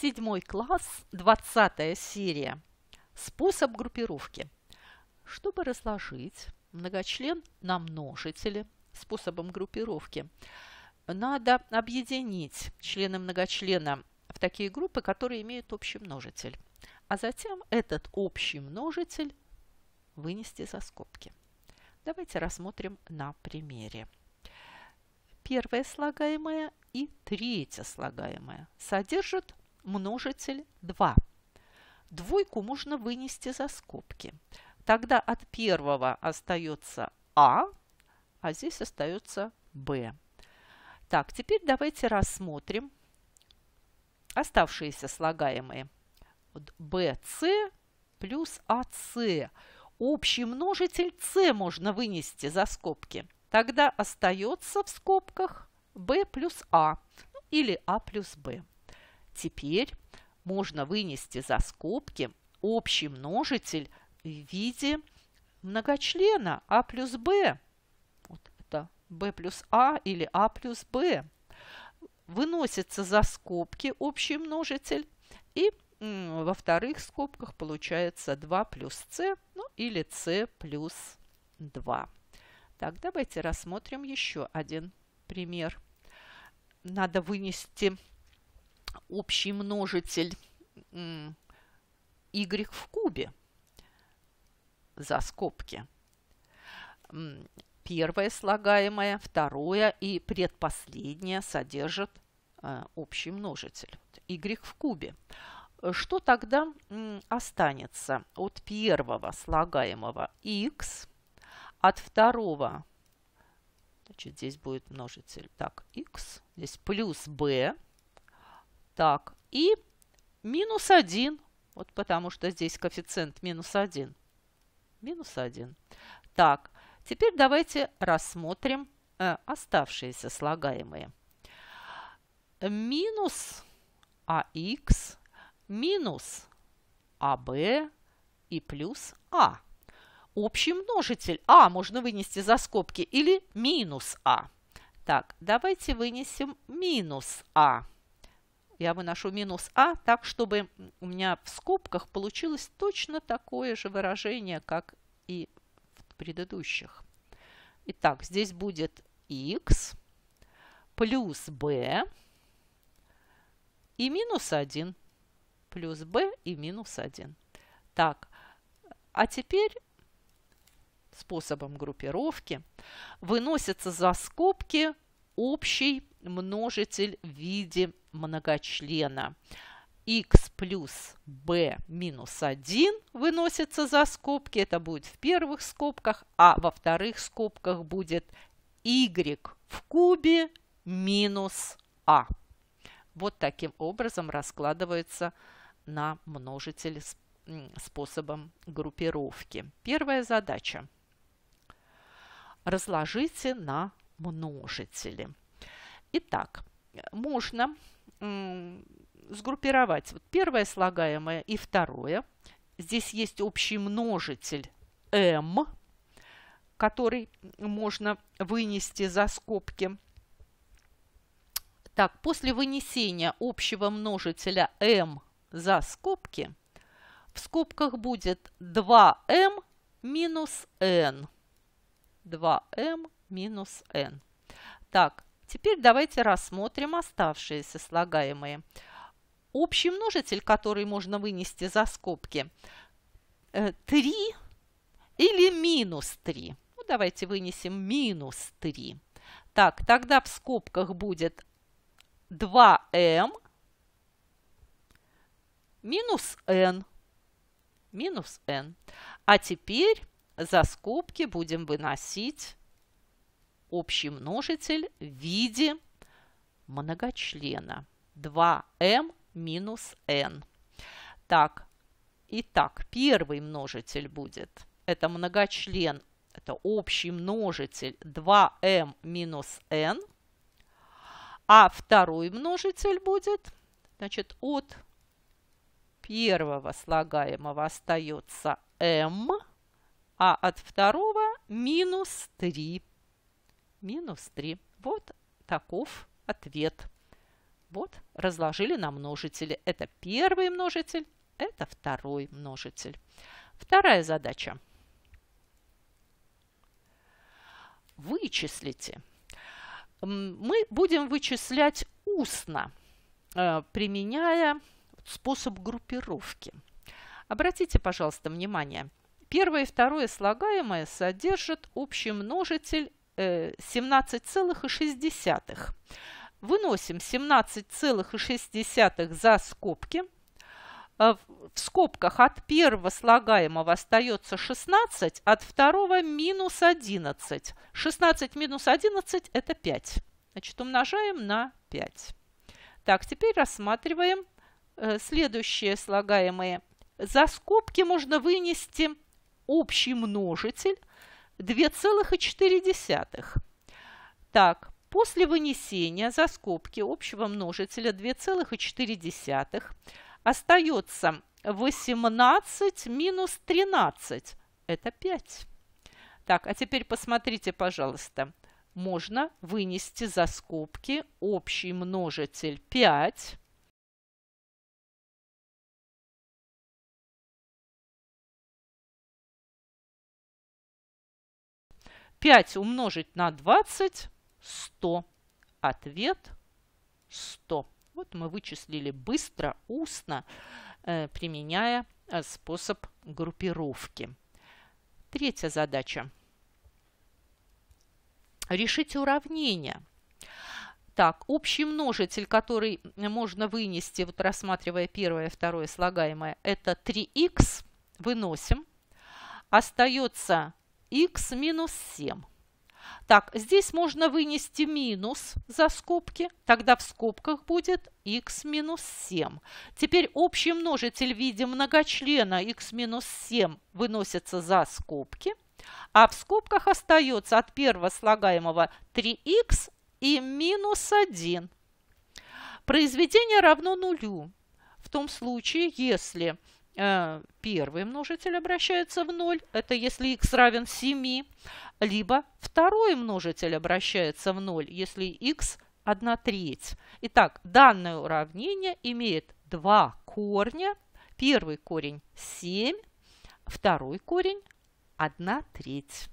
Седьмой класс, 20 серия. Способ группировки. Чтобы разложить многочлен на множители способом группировки, надо объединить члены многочлена в такие группы, которые имеют общий множитель, а затем этот общий множитель вынести за скобки. Давайте рассмотрим на примере первое слагаемое и третье слагаемое содержат множитель 2. Двойку можно вынести за скобки. Тогда от первого остается А, а здесь остается Б. Так, теперь давайте рассмотрим оставшиеся слагаемые. BC плюс AC. А Общий множитель С можно вынести за скобки. Тогда остается в скобках B плюс А ну, или А плюс Б. Теперь можно вынести за скобки общий множитель в виде многочлена А плюс Б. Вот это B плюс А или А плюс Б. Выносится за скобки общий множитель и во вторых скобках получается 2 плюс c, ну или c плюс 2. Так, давайте рассмотрим еще один пример. Надо вынести общий множитель y в кубе за скобки. Первое слагаемое, второе и предпоследнее содержат э, общий множитель y в кубе. Что тогда останется от первого слагаемого x, от второго, значит, здесь будет множитель, так, x, здесь плюс b, так, и минус 1, вот потому что здесь коэффициент минус 1. Минус 1. Так, теперь давайте рассмотрим э, оставшиеся слагаемые. Минус АХ, минус АБ и плюс А. Общий множитель А можно вынести за скобки или минус А. Так, давайте вынесем минус А я выношу минус А, так, чтобы у меня в скобках получилось точно такое же выражение, как и в предыдущих. Итак, здесь будет x плюс b и минус 1. Плюс b и минус 1. Так, а теперь способом группировки выносится за скобки общий множитель в виде многочлена x плюс b минус 1 выносится за скобки, это будет в первых скобках, а во вторых скобках будет y в кубе минус a. А. Вот таким образом раскладывается на множитель способом группировки. Первая задача. Разложите на множители. Итак, можно сгруппировать вот первое слагаемое и второе. Здесь есть общий множитель m, который можно вынести за скобки. Так, после вынесения общего множителя m за скобки, в скобках будет 2m минус n. 2m минус n. Так, Теперь давайте рассмотрим оставшиеся слагаемые. Общий множитель, который можно вынести за скобки, 3 э, или минус 3. Ну, давайте вынесем минус 3. Так, тогда в скобках будет 2m минус n. Минус n. А теперь за скобки будем выносить общий множитель в виде многочлена. 2m минус n. Так, итак, первый множитель будет. Это многочлен, это общий множитель 2m минус n. А второй множитель будет, значит, от первого слагаемого остается m, а от второго минус 3 минус 3. Вот таков ответ. Вот разложили на множители. Это первый множитель, это второй множитель. Вторая задача. Вычислите. Мы будем вычислять устно, э, применяя способ группировки. Обратите, пожалуйста, внимание. Первое и второе слагаемое содержат общий множитель 17,6. Э, Выносим 17,6 за скобки. А в скобках от первого слагаемого остается 16, от второго минус 11. 16 минус 11 – это 5. Значит, умножаем на 5. Так, теперь рассматриваем э, следующие слагаемые. За скобки можно вынести общий множитель – 2,4. Так, после вынесения за скобки общего множителя 2,4 остается 18 минус 13. Это 5. Так, а теперь посмотрите, пожалуйста. Можно вынести за скобки общий множитель 5 5 умножить на 20 – 100. Ответ 100. Вот мы вычислили быстро, устно, э, применяя э, способ группировки. Третья задача. Решите уравнение. Так, общий множитель, который можно вынести, вот рассматривая первое, второе слагаемое, это 3х. Выносим. Остается x минус 7. Так, здесь можно вынести минус за скобки, тогда в скобках будет x минус 7. Теперь общий множитель в виде многочлена x минус 7 выносится за скобки, а в скобках остается от первого слагаемого 3x и минус 1. Произведение равно нулю в том случае, если Э, первый множитель обращается в ноль, это если x равен 7, либо второй множитель обращается в ноль, если x 1 треть. Итак, данное уравнение имеет два корня. Первый корень 7, второй корень 1 треть.